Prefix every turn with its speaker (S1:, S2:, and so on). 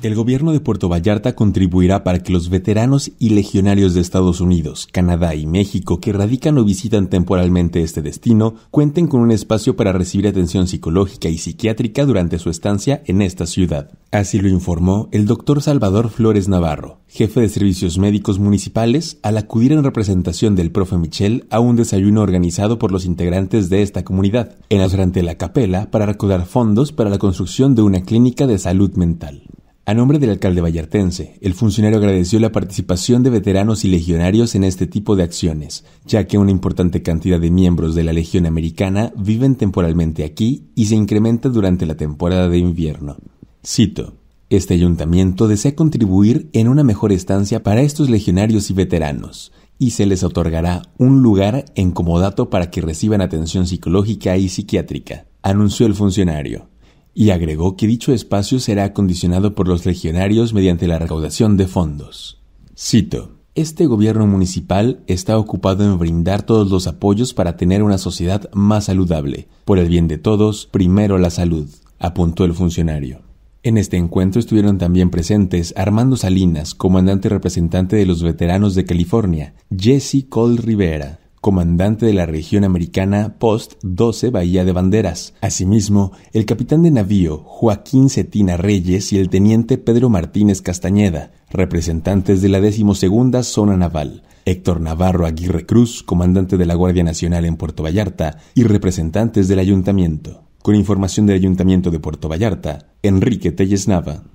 S1: El gobierno de Puerto Vallarta contribuirá para que los veteranos y legionarios de Estados Unidos, Canadá y México que radican o visitan temporalmente este destino cuenten con un espacio para recibir atención psicológica y psiquiátrica durante su estancia en esta ciudad. Así lo informó el doctor Salvador Flores Navarro, jefe de servicios médicos municipales, al acudir en representación del profe Michel a un desayuno organizado por los integrantes de esta comunidad en la de la capela para recaudar fondos para la construcción de una clínica de salud mental. A nombre del alcalde vallartense, el funcionario agradeció la participación de veteranos y legionarios en este tipo de acciones, ya que una importante cantidad de miembros de la Legión Americana viven temporalmente aquí y se incrementa durante la temporada de invierno. Cito, Este ayuntamiento desea contribuir en una mejor estancia para estos legionarios y veteranos, y se les otorgará un lugar en comodato para que reciban atención psicológica y psiquiátrica, anunció el funcionario y agregó que dicho espacio será acondicionado por los legionarios mediante la recaudación de fondos. Cito, Este gobierno municipal está ocupado en brindar todos los apoyos para tener una sociedad más saludable. Por el bien de todos, primero la salud, apuntó el funcionario. En este encuentro estuvieron también presentes Armando Salinas, comandante representante de los veteranos de California, Jesse Cole Rivera, comandante de la región americana Post 12 Bahía de Banderas. Asimismo, el capitán de navío Joaquín Cetina Reyes y el teniente Pedro Martínez Castañeda, representantes de la decimosegunda Zona Naval. Héctor Navarro Aguirre Cruz, comandante de la Guardia Nacional en Puerto Vallarta, y representantes del Ayuntamiento. Con información del Ayuntamiento de Puerto Vallarta, Enrique Telles Nava.